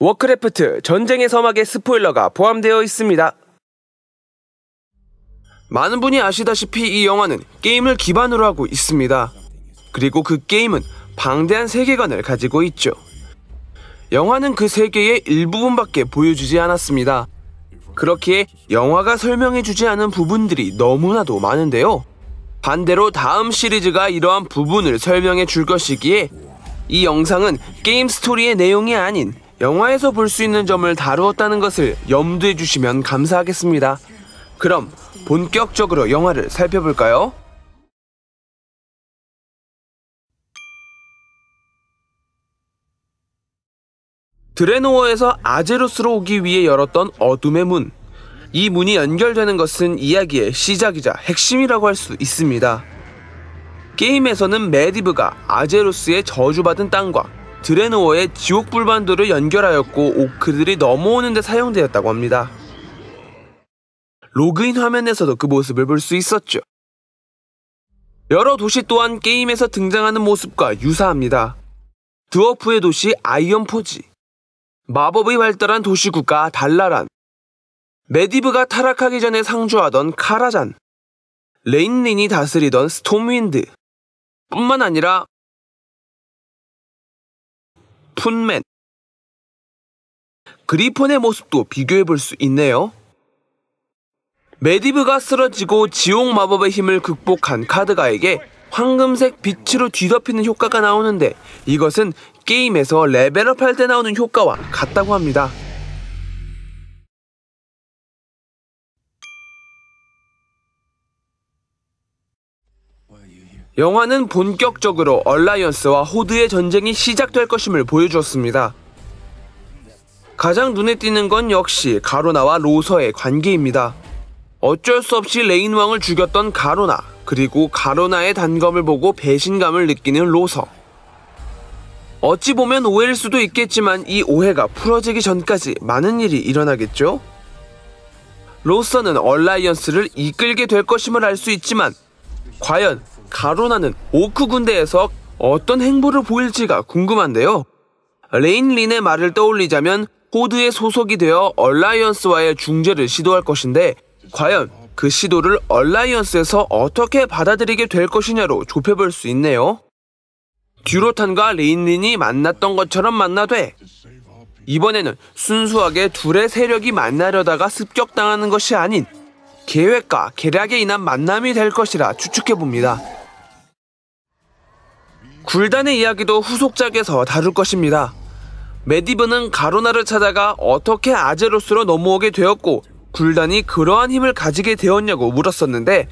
워크래프트 전쟁의 서막의 스포일러가 포함되어 있습니다. 많은 분이 아시다시피 이 영화는 게임을 기반으로 하고 있습니다. 그리고 그 게임은 방대한 세계관을 가지고 있죠. 영화는 그 세계의 일부분밖에 보여주지 않았습니다. 그렇기에 영화가 설명해주지 않은 부분들이 너무나도 많은데요. 반대로 다음 시리즈가 이러한 부분을 설명해 줄 것이기에 이 영상은 게임 스토리의 내용이 아닌 영화에서 볼 수 있는 점을 다루었다는 것을 염두해 주시면 감사하겠습니다. 그럼 본격적으로 영화를 살펴볼까요? 드레노어에서 아제로스로 오기 위해 열었던 어둠의 문. 이 문이 연결되는 것은 이야기의 시작이자 핵심이라고 할 수 있습니다. 게임에서는 메디브가 아제로스의 저주받은 땅과 드레노어의 지옥불반도를 연결하였고 오크들이 넘어오는 데 사용되었다고 합니다. 로그인 화면에서도 그 모습을 볼 수 있었죠. 여러 도시 또한 게임에서 등장하는 모습과 유사합니다. 드워프의 도시 아이언포지, 마법이 발달한 도시국가 달라란, 메디브가 타락하기 전에 상주하던 카라잔, 레인린이 다스리던 스톰윈드, 뿐만 아니라 푼맨 그리폰의 모습도 비교해 볼 수 있네요. 메디브가 쓰러지고 지옥 마법의 힘을 극복한 카드가에게 황금색 빛으로 뒤덮이는 효과가 나오는데 이것은 게임에서 레벨업 할 때 나오는 효과와 같다고 합니다. 영화는 본격적으로 얼라이언스와 호드의 전쟁이 시작될 것임을 보여주었습니다. 가장 눈에 띄는 건 역시 가로나와 로서의 관계입니다. 어쩔 수 없이 레인왕을 죽였던 가로나, 그리고 가로나의 단검을 보고 배신감을 느끼는 로서. 어찌 보면 오해일 수도 있겠지만 이 오해가 풀어지기 전까지 많은 일이 일어나겠죠? 로서는 얼라이언스를 이끌게 될 것임을 알 수 있지만 과연 가로나는 오크 군대에서 어떤 행보를 보일지가 궁금한데요. 레인 린의 말을 떠올리자면 호드의 소속이 되어 얼라이언스와의 중재를 시도할 것인데 과연 그 시도를 얼라이언스에서 어떻게 받아들이게 될 것이냐로 좁혀볼 수 있네요. 듀로탄과 레인린이 만났던 것처럼 만나되 이번에는 순수하게 둘의 세력이 만나려다가 습격당하는 것이 아닌 계획과 계략에 인한 만남이 될 것이라 추측해봅니다. 굴단의 이야기도 후속작에서 다룰 것입니다. 메디브는 가로나를 찾아가 어떻게 아제로스로 넘어오게 되었고 굴단이 그러한 힘을 가지게 되었냐고 물었었는데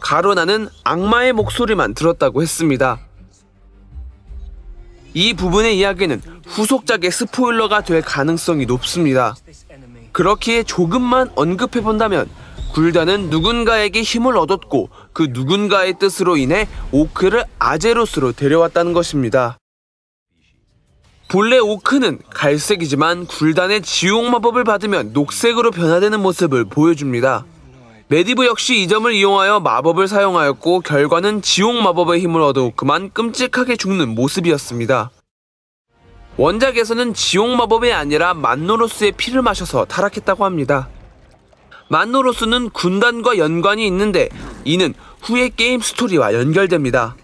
가로나는 악마의 목소리만 들었다고 했습니다. 이 부분의 이야기는 후속작의 스포일러가 될 가능성이 높습니다. 그렇기에 조금만 언급해본다면 굴다는 누군가에게 힘을 얻었고 그 누군가의 뜻으로 인해 오크를 아제로스로 데려왔다는 것입니다. 본래 오크는 갈색이지만 굴단의 지옥 마법을 받으면 녹색으로 변화되는 모습을 보여줍니다. 메디브 역시 이 점을 이용하여 마법을 사용하였고 결과는 지옥 마법의 힘을 얻어 오크만 끔찍하게 죽는 모습이었습니다. 원작에서는 지옥 마법이 아니라 만노로스의 피를 마셔서 타락했다고 합니다. 만노로스는 군단과 연관이 있는데 이는 후의 게임 스토리와 연결됩니다.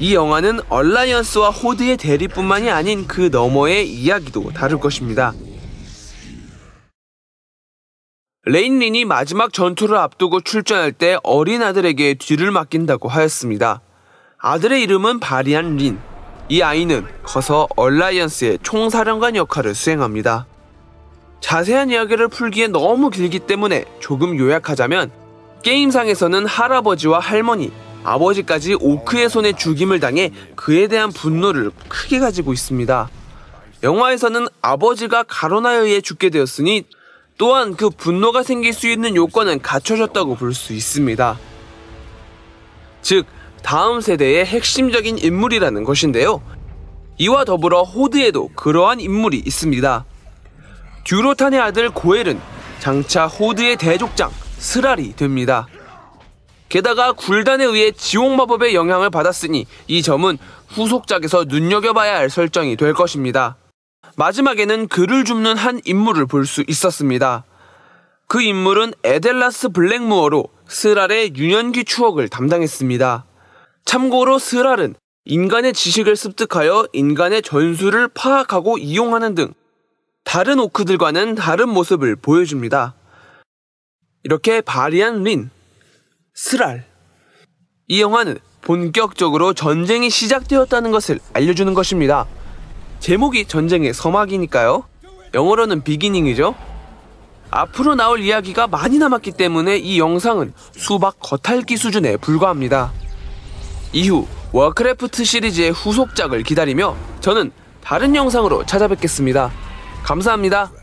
이 영화는 얼라이언스와 호드의 대립뿐만이 아닌 그 너머의 이야기도 다룰 것입니다. 레인 린이 마지막 전투를 앞두고 출전할 때 어린 아들에게 뒤를 맡긴다고 하였습니다. 아들의 이름은 바리안 린. 이 아이는 커서 얼라이언스의 총사령관 역할을 수행합니다. 자세한 이야기를 풀기에 너무 길기 때문에 조금 요약하자면 게임상에서는 할아버지와 할머니, 아버지까지 오크의 손에 죽임을 당해 그에 대한 분노를 크게 가지고 있습니다. 영화에서는 아버지가 가로나에 의해 죽게 되었으니 또한 그 분노가 생길 수 있는 요건은 갖춰졌다고 볼 수 있습니다. 즉, 다음 세대의 핵심적인 인물이라는 것인데요. 이와 더불어 호드에도 그러한 인물이 있습니다. 듀로탄의 아들 고엘은 장차 호드의 대족장 스랄이 됩니다. 게다가 굴단에 의해 지옥 마법의 영향을 받았으니 이 점은 후속작에서 눈여겨봐야 할 설정이 될 것입니다. 마지막에는 그를 줍는 한 인물을 볼 수 있었습니다. 그 인물은 에델라스 블랙무어로 스랄의 유년기 추억을 담당했습니다. 참고로 스랄은 인간의 지식을 습득하여 인간의 전술을 파악하고 이용하는 등 다른 오크들과는 다른 모습을 보여줍니다. 이렇게 바리안 린, 스랄. 이 영화는 본격적으로 전쟁이 시작되었다는 것을 알려주는 것입니다. 제목이 전쟁의 서막이니까요. 영어로는 비기닝이죠. 앞으로 나올 이야기가 많이 남았기 때문에 이 영상은 수박 겉핥기 수준에 불과합니다. 이후 워크래프트 시리즈의 후속작을 기다리며 저는 다른 영상으로 찾아뵙겠습니다. 감사합니다.